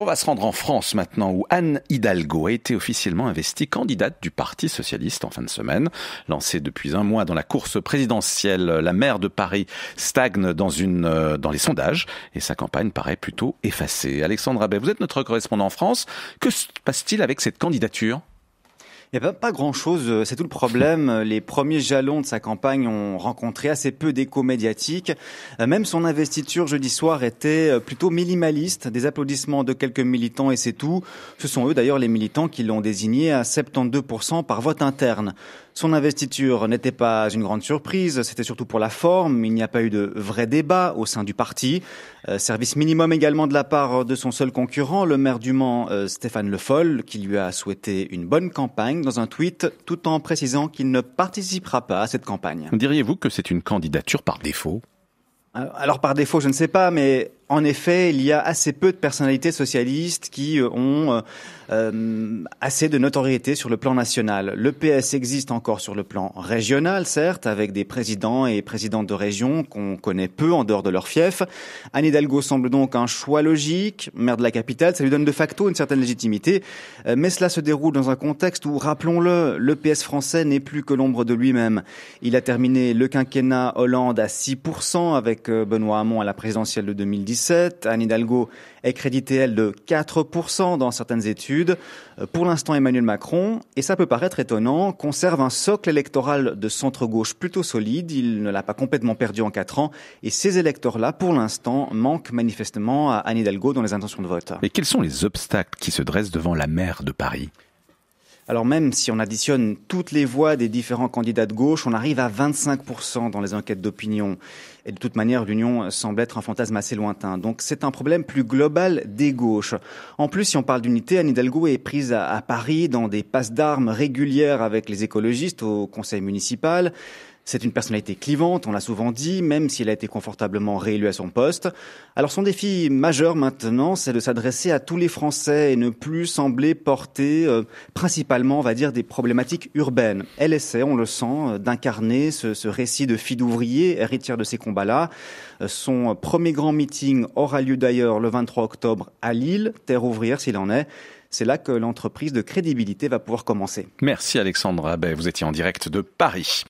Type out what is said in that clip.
On va se rendre en France maintenant où Anne Hidalgo a été officiellement investie candidate du Parti socialiste en fin de semaine. Lancée depuis un mois dans la course présidentielle, la maire de Paris stagne dans, une, euh, dans les sondages et sa campagne paraît plutôt effacée. Alexandre Abbé, vous êtes notre correspondant en France. Que se passe-t-il avec cette candidature il pas, grand-chose, euh, c'est tout le problème. Euh, les premiers jalons de sa campagne ont rencontré assez peu d'écho médiatique. Euh, même son investiture jeudi soir était plutôt minimaliste, des applaudissements de quelques militants et c'est tout. Ce sont eux d'ailleurs les militants qui l'ont désigné à 72% par vote interne. Son investiture n'était pas une grande surprise, c'était surtout pour la forme, il n'y a pas eu de vrai débat au sein du parti. Euh, service minimum également de la part de son seul concurrent, le maire du Mans, euh, Stéphane Le Foll, qui lui a souhaité une bonne campagne dans un tweet, tout en précisant qu'il ne participera pas à cette campagne. Diriez-vous que c'est une candidature par défaut euh, alors par défaut, je ne sais pas, mais en effet, il y a assez peu de personnalités socialistes qui euh, ont euh, euh, assez de notoriété sur le plan national. Le PS existe encore sur le plan régional, certes, avec des présidents et présidentes de régions qu'on connaît peu en dehors de leur fief. Anne Hidalgo semble donc un choix logique, maire de la capitale, ça lui donne de facto une certaine légitimité, mais cela se déroule dans un contexte où, rappelons-le, le PS français n'est plus que l'ombre de lui-même. Il a terminé le quinquennat Hollande à 6% avec Benoît Hamon à la présidentielle de 2010 Anne Hidalgo est créditée, elle, de 4% dans certaines études. Euh, pour l'instant, Emmanuel Macron, et ça peut paraître étonnant, conserve un socle électoral de centre-gauche plutôt solide. Il ne l'a pas complètement perdu en 4 ans. Et ces électeurs-là, pour l'instant, manquent manifestement à Anne Hidalgo dans les intentions de vote. Mais quels sont les obstacles qui se dressent devant la maire de Paris alors même si on additionne toutes les voix des différents candidats de gauche, on arrive à 25% dans les enquêtes d'opinion. Et de toute manière, l'union semble être un fantasme assez lointain. Donc c'est un problème plus global des gauches. En plus, si on parle d'unité, Anne Hidalgo est prise à, à Paris dans des passes d'armes régulières avec les écologistes au conseil municipal. C'est une personnalité clivante, on l'a souvent dit, même s'il a été confortablement réélu à son poste. Alors son défi majeur maintenant, c'est de s'adresser à tous les Français et ne plus sembler porter euh, principalement, on va dire, des problématiques urbaines. Elle essaie, on le sent, euh, d'incarner ce, récit de fille d'ouvrier, héritière de ces combats-là. Euh, son premier grand meeting aura lieu d'ailleurs le 23 octobre à Lille, terre ouvrière s'il en est. C'est là que l'entreprise de crédibilité va pouvoir commencer. Merci Alexandre ben, Abbé, vous étiez en direct de Paris.